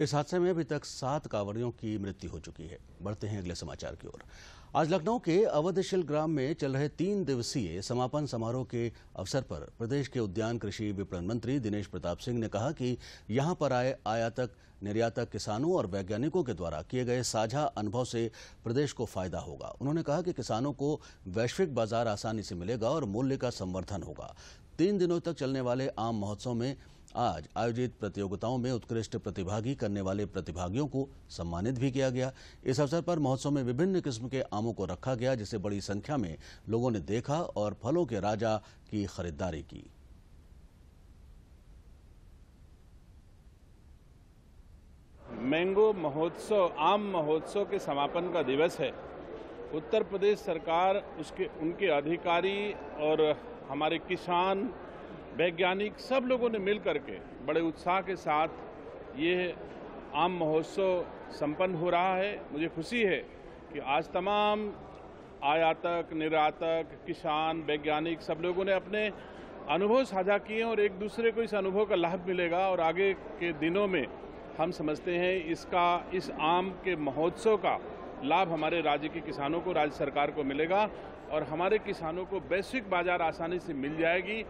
इस हादसे में अभी तक सात कांवड़ियों की मृत्यु हो चुकी है बढ़ते हैं अगले समाचार की ओर आज लखनऊ के अवधशिल ग्राम में चल रहे तीन दिवसीय समापन समारोह के अवसर पर प्रदेश के उद्यान कृषि विपणन मंत्री दिनेश प्रताप सिंह ने कहा कि यहां पर आए आयातक निर्यातक किसानों और वैज्ञानिकों के द्वारा किए गए साझा अनुभव से प्रदेश को फायदा होगा उन्होंने कहा कि किसानों को वैश्विक बाजार आसानी से मिलेगा और मूल्य का संवर्धन होगा तीन दिनों तक चलने वाले आम महोत्सव में आज आयोजित प्रतियोगिताओं में उत्कृष्ट प्रतिभागी करने वाले प्रतिभागियों को सम्मानित भी किया गया इस अवसर पर महोत्सव में विभिन्न किस्म के आमों को रखा गया जिसे बड़ी संख्या में लोगों ने देखा और फलों के राजा की खरीदारी की मैंगो महोत्सव आम महोत्सव के समापन का दिवस है उत्तर प्रदेश सरकार उसके उनके अधिकारी और हमारे किसान वैज्ञानिक सब लोगों ने मिल करके बड़े उत्साह के साथ ये आम महोत्सव संपन्न हो रहा है मुझे खुशी है कि आज तमाम आयातक निर्यातक किसान वैज्ञानिक सब लोगों ने अपने अनुभव साझा किए और एक दूसरे को इस अनुभव का लाभ मिलेगा और आगे के दिनों में हम समझते हैं इसका इस आम के महोत्सव का लाभ हमारे राज्य के किसानों को राज्य सरकार को मिलेगा और हमारे किसानों को वैश्विक बाजार आसानी से मिल जाएगी